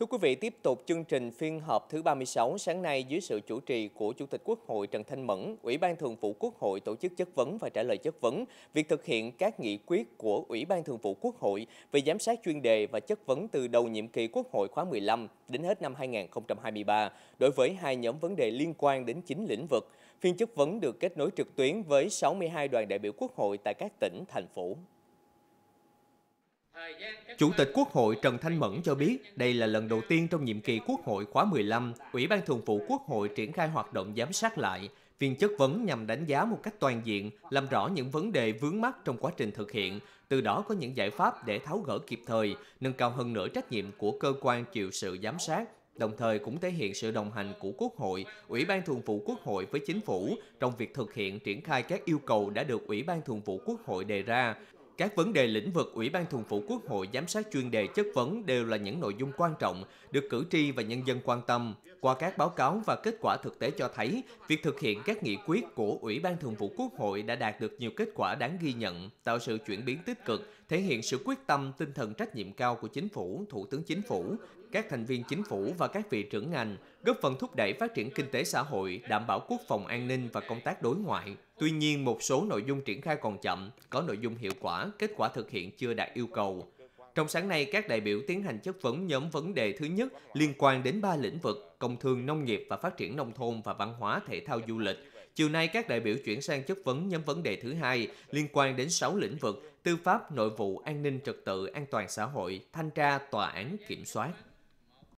Thưa quý vị, tiếp tục chương trình phiên họp thứ 36 sáng nay dưới sự chủ trì của Chủ tịch Quốc hội Trần Thanh Mẫn, Ủy ban Thường vụ Quốc hội tổ chức chất vấn và trả lời chất vấn việc thực hiện các nghị quyết của Ủy ban Thường vụ Quốc hội về giám sát chuyên đề và chất vấn từ đầu nhiệm kỳ Quốc hội khóa 15 đến hết năm 2023 đối với hai nhóm vấn đề liên quan đến chính lĩnh vực. Phiên chất vấn được kết nối trực tuyến với 62 đoàn đại biểu Quốc hội tại các tỉnh, thành phố. Chủ tịch Quốc hội Trần Thanh Mẫn cho biết đây là lần đầu tiên trong nhiệm kỳ Quốc hội khóa 15, Ủy ban Thường vụ Quốc hội triển khai hoạt động giám sát lại, phiên chất vấn nhằm đánh giá một cách toàn diện, làm rõ những vấn đề vướng mắc trong quá trình thực hiện, từ đó có những giải pháp để tháo gỡ kịp thời, nâng cao hơn nữa trách nhiệm của cơ quan chịu sự giám sát đồng thời cũng thể hiện sự đồng hành của Quốc hội, Ủy ban Thường vụ Quốc hội với Chính phủ trong việc thực hiện triển khai các yêu cầu đã được Ủy ban Thường vụ Quốc hội đề ra, các vấn đề lĩnh vực Ủy ban Thường vụ Quốc hội giám sát chuyên đề chất vấn đều là những nội dung quan trọng được cử tri và nhân dân quan tâm. Qua các báo cáo và kết quả thực tế cho thấy, việc thực hiện các nghị quyết của Ủy ban Thường vụ Quốc hội đã đạt được nhiều kết quả đáng ghi nhận, tạo sự chuyển biến tích cực, thể hiện sự quyết tâm, tinh thần trách nhiệm cao của chính phủ, thủ tướng chính phủ, các thành viên chính phủ và các vị trưởng ngành, góp phần thúc đẩy phát triển kinh tế xã hội, đảm bảo quốc phòng an ninh và công tác đối ngoại, Tuy nhiên, một số nội dung triển khai còn chậm, có nội dung hiệu quả, kết quả thực hiện chưa đạt yêu cầu. Trong sáng nay, các đại biểu tiến hành chất vấn nhóm vấn đề thứ nhất liên quan đến ba lĩnh vực công thương, nông nghiệp và phát triển nông thôn và văn hóa, thể thao, du lịch. Chiều nay, các đại biểu chuyển sang chất vấn nhóm vấn đề thứ hai liên quan đến 6 lĩnh vực tư pháp, nội vụ, an ninh trật tự, an toàn xã hội, thanh tra, tòa án, kiểm soát.